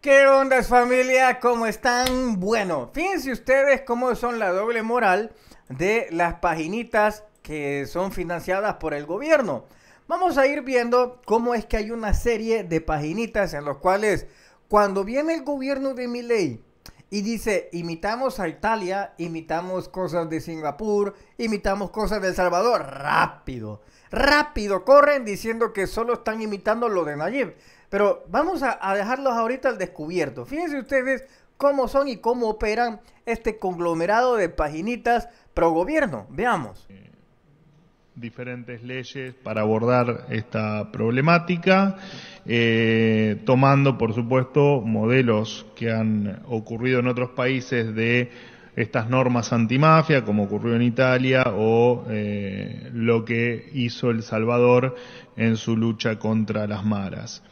¿Qué onda familia? ¿Cómo están? Bueno, fíjense ustedes cómo son la doble moral de las paginitas que son financiadas por el gobierno. Vamos a ir viendo cómo es que hay una serie de paginitas en las cuales cuando viene el gobierno de Miley y dice, imitamos a Italia, imitamos cosas de Singapur, imitamos cosas de El Salvador, rápido, rápido, corren diciendo que solo están imitando lo de Nayib. Pero vamos a, dejarlos ahorita al descubierto. Fíjense ustedes cómo son y cómo operan este conglomerado de paginitas pro gobierno. Veamos. Eh, diferentes leyes para abordar esta problemática, eh, tomando por supuesto modelos que han ocurrido en otros países de estas normas antimafia, como ocurrió en Italia, o eh, lo que hizo El Salvador en su lucha contra las maras.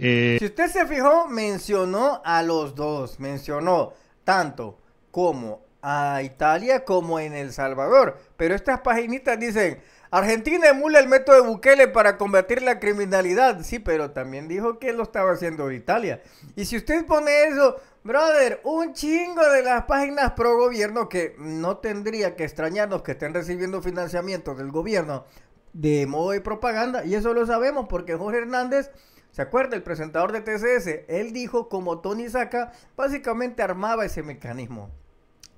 Eh, si usted se fijó, mencionó a los dos, mencionó tanto como a Italia como en El Salvador. Pero estas paginitas dicen, Argentina emula el método de Bukele para combatir la criminalidad. Sí, pero también dijo que lo estaba haciendo Italia. Y si usted pone eso, brother, un chingo de las páginas pro gobierno que no tendría que extrañarnos que estén recibiendo financiamiento del gobierno de modo de propaganda. Y eso lo sabemos porque Jorge Hernández ¿Se acuerda? El presentador de TCS, él dijo como Tony Saca básicamente armaba ese mecanismo.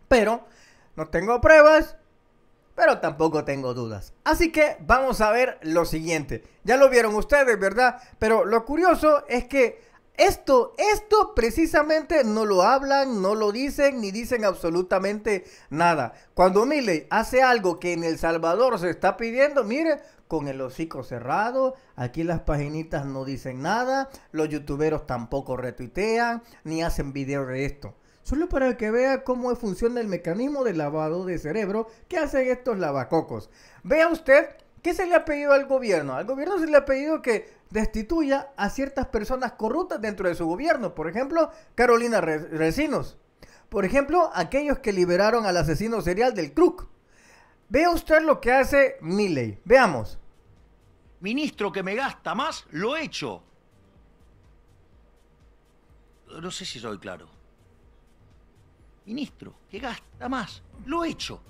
Pero no tengo pruebas, pero tampoco tengo dudas. Así que vamos a ver lo siguiente. Ya lo vieron ustedes, ¿verdad? Pero lo curioso es que esto, esto precisamente no lo hablan, no lo dicen, ni dicen absolutamente nada. Cuando Milley hace algo que en El Salvador se está pidiendo, mire, con el hocico cerrado, aquí las paginitas no dicen nada, los youtuberos tampoco retuitean ni hacen video de esto. Solo para que vea cómo funciona el mecanismo de lavado de cerebro que hacen estos lavacocos. Vea usted ¿Qué se le ha pedido al gobierno? Al gobierno se le ha pedido que destituya a ciertas personas corruptas dentro de su gobierno. Por ejemplo, Carolina Resinos, Recinos. Por ejemplo, aquellos que liberaron al asesino serial del Kruk. Vea usted lo que hace Milley. Veamos ministro que me gasta más, lo he hecho. No sé si soy claro. Ministro que gasta más, lo he hecho.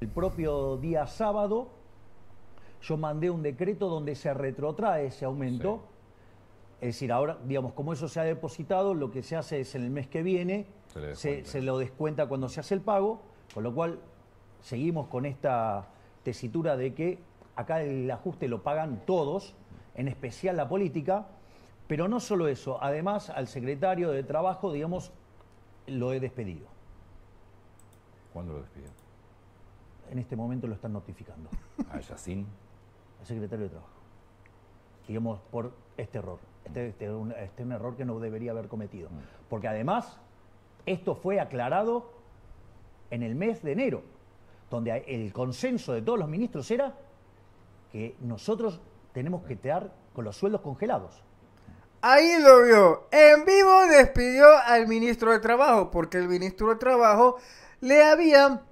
El propio día sábado yo mandé un decreto donde se retrotrae ese aumento. Es decir, ahora, digamos, como eso se ha depositado, lo que se hace es en el mes que viene, se, se, lo descuenta cuando se hace el pago, con lo cual seguimos con esta tesitura de que acá el ajuste lo pagan todos, en especial la política, pero no solo eso, además al secretario de Trabajo, digamos, lo he despedido. ¿Cuándo lo despidió? En este momento lo están notificando. ¿A Yacín? Al secretario de Trabajo. Digamos, por este error. Este, este, este es un error que no debería haber cometido. Mm. Porque además, esto fue aclarado en el mes de enero donde el consenso de todos los ministros era que nosotros tenemos que quedar con los sueldos congelados. Ahí lo vio. En vivo despidió al ministro de Trabajo, porque el ministro de Trabajo le habían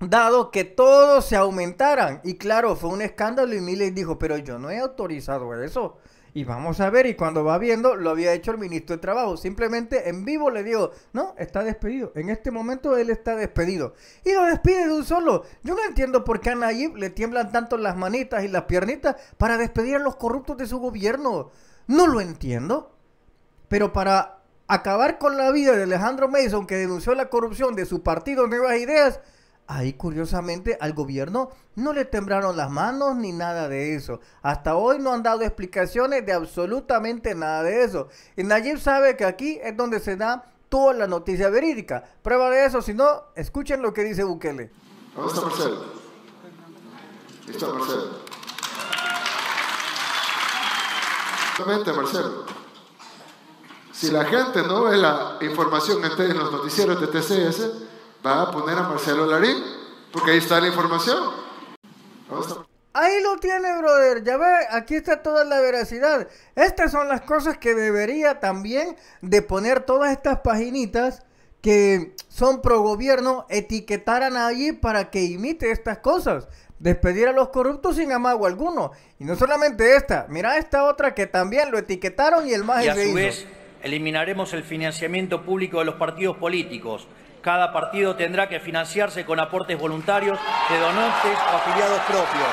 dado que todos se aumentaran. Y claro, fue un escándalo y Miles dijo, pero yo no he autorizado eso. Y vamos a ver, y cuando va viendo, lo había hecho el ministro de Trabajo. Simplemente en vivo le dijo, no, está despedido. En este momento él está despedido. Y lo despide de un solo. Yo no entiendo por qué a Nayib le tiemblan tanto las manitas y las piernitas para despedir a los corruptos de su gobierno. No lo entiendo. Pero para acabar con la vida de Alejandro Mason, que denunció la corrupción de su partido Nuevas Ideas, Ahí curiosamente al gobierno no le temblaron las manos ni nada de eso. Hasta hoy no han dado explicaciones de absolutamente nada de eso. Y Nayib sabe que aquí es donde se da toda la noticia verídica. Prueba de eso, si no, escuchen lo que dice Bukele. Si la gente no ve la información que en los noticieros de TCS, va a poner a Marcelo Larín, porque ahí está la información. Ahí lo tiene, brother. Ya ve, aquí está toda la veracidad. Estas son las cosas que debería también de poner todas estas paginitas que son pro gobierno, etiquetaran allí para que imite estas cosas. Despedir a los corruptos sin amago alguno. Y no solamente esta, mira esta otra que también lo etiquetaron y el más Y a su vez, eliminaremos el financiamiento público de los partidos políticos cada partido tendrá que financiarse con aportes voluntarios de donantes o afiliados propios.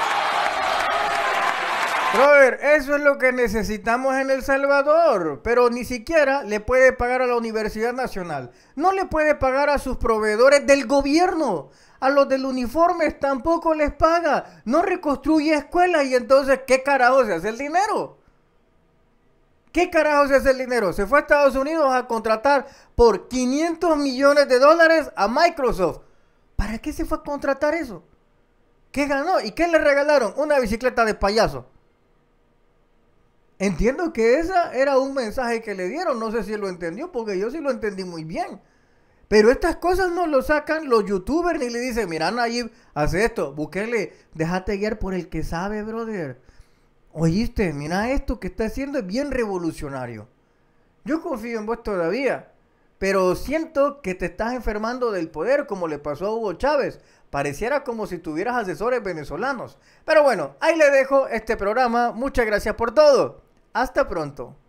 Robert, eso es lo que necesitamos en El Salvador, pero ni siquiera le puede pagar a la Universidad Nacional, no le puede pagar a sus proveedores del gobierno, a los del uniforme tampoco les paga, no reconstruye escuelas y entonces, ¿qué carajo se hace el dinero? ¿Qué carajos es el dinero? Se fue a Estados Unidos a contratar por 500 millones de dólares a Microsoft. ¿Para qué se fue a contratar eso? ¿Qué ganó? ¿Y qué le regalaron? Una bicicleta de payaso. Entiendo que ese era un mensaje que le dieron. No sé si lo entendió, porque yo sí lo entendí muy bien. Pero estas cosas no lo sacan los youtubers ni le dicen, mira Nayib, hace esto, búsquele, déjate guiar por el que sabe, brother oíste, mira esto que está haciendo es bien revolucionario. Yo confío en vos todavía, pero siento que te estás enfermando del poder como le pasó a Hugo Chávez. Pareciera como si tuvieras asesores venezolanos. Pero bueno, ahí le dejo este programa. Muchas gracias por todo. Hasta pronto.